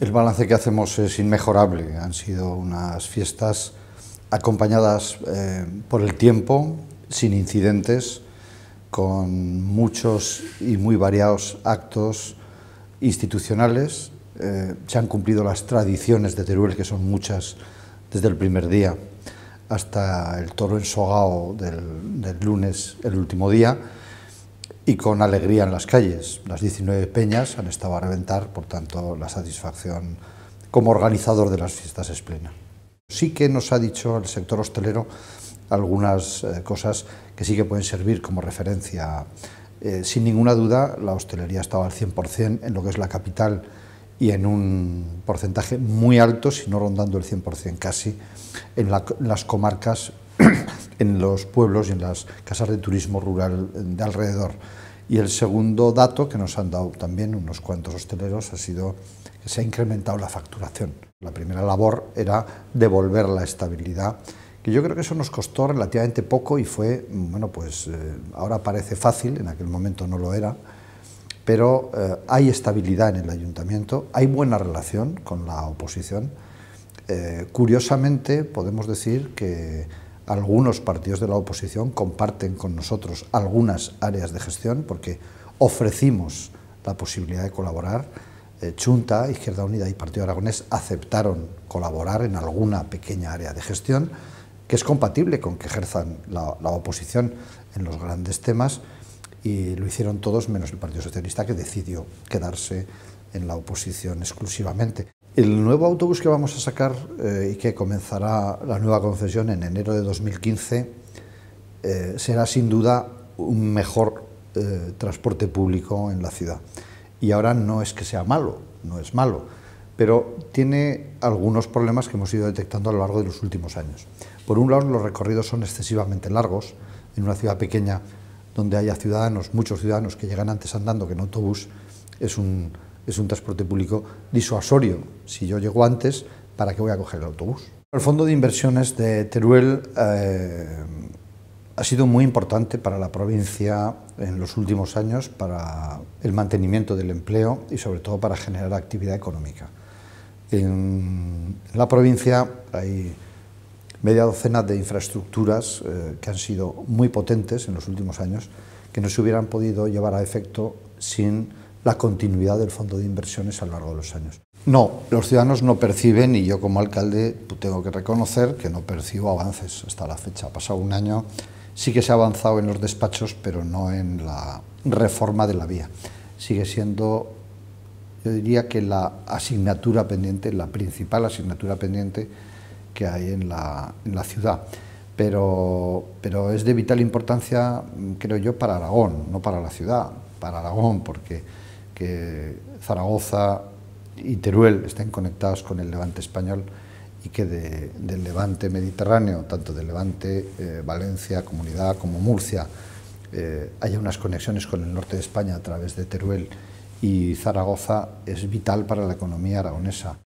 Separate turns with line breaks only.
El balance que hacemos es inmejorable. Han sido unas fiestas acompañadas eh, por el tiempo, sin incidentes, con muchos y muy variados actos institucionales. Eh, se han cumplido las tradiciones de Teruel, que son muchas desde el primer día hasta el toro en Sogao del lunes, el último día y con alegría en las calles. Las 19 peñas han estado a reventar, por tanto, la satisfacción como organizador de las fiestas es plena. Sí que nos ha dicho el sector hostelero algunas eh, cosas que sí que pueden servir como referencia. Eh, sin ninguna duda, la hostelería estaba al 100% en lo que es la capital y en un porcentaje muy alto, si no rondando el 100% casi, en, en las comarcas en los pueblos y en las casas de turismo rural de alrededor. Y el segundo dato que nos han dado también unos cuantos hosteleros ha sido que se ha incrementado la facturación. La primera labor era devolver la estabilidad, que yo creo que eso nos costó relativamente poco y fue, bueno, pues eh, ahora parece fácil, en aquel momento no lo era, pero eh, hay estabilidad en el ayuntamiento, hay buena relación con la oposición. Eh, curiosamente podemos decir que algunos partidos de la oposición comparten con nosotros algunas áreas de gestión porque ofrecimos la posibilidad de colaborar. Chunta, eh, Izquierda Unida y Partido Aragonés aceptaron colaborar en alguna pequeña área de gestión que es compatible con que ejerzan la oposición en los grandes temas y lo hicieron todos menos el Partido Socialista que decidió quedarse en la oposición exclusivamente. El nuevo autobús que vamos a sacar eh, y que comenzará la nueva concesión en enero de 2015 eh, será sin duda un mejor eh, transporte público en la ciudad. Y ahora no es que sea malo, no es malo, pero tiene algunos problemas que hemos ido detectando a lo largo de los últimos años. Por un lado, los recorridos son excesivamente largos en una ciudad pequeña donde haya ciudadanos, muchos ciudadanos que llegan antes andando que en autobús, es un, es un transporte público disuasorio. Si yo llego antes, ¿para qué voy a coger el autobús? El fondo de inversiones de Teruel eh, ha sido muy importante para la provincia en los últimos años, para el mantenimiento del empleo y sobre todo para generar actividad económica. En la provincia hay media docena de infraestructuras eh, que han sido muy potentes en los últimos años, que no se hubieran podido llevar a efecto sin la continuidad del fondo de inversiones a lo largo de los años. No, los ciudadanos no perciben y yo como alcalde tengo que reconocer que no percibo avances hasta la fecha. Ha pasado un año, sí que se ha avanzado en los despachos, pero no en la reforma de la vía. Sigue siendo, yo diría que la asignatura pendiente, la principal asignatura pendiente que hay en la, ciudad. Pero, pero es de vital importancia, creo yo, para Aragón, no para la ciudad, para Aragón, porque que Zaragoza y Teruel estén conectados con el levante español y que del levante mediterráneo, tanto del levante, eh, Valencia, Comunidad como Murcia, eh, haya unas conexiones con el norte de España a través de Teruel y Zaragoza es vital para la economía aragonesa.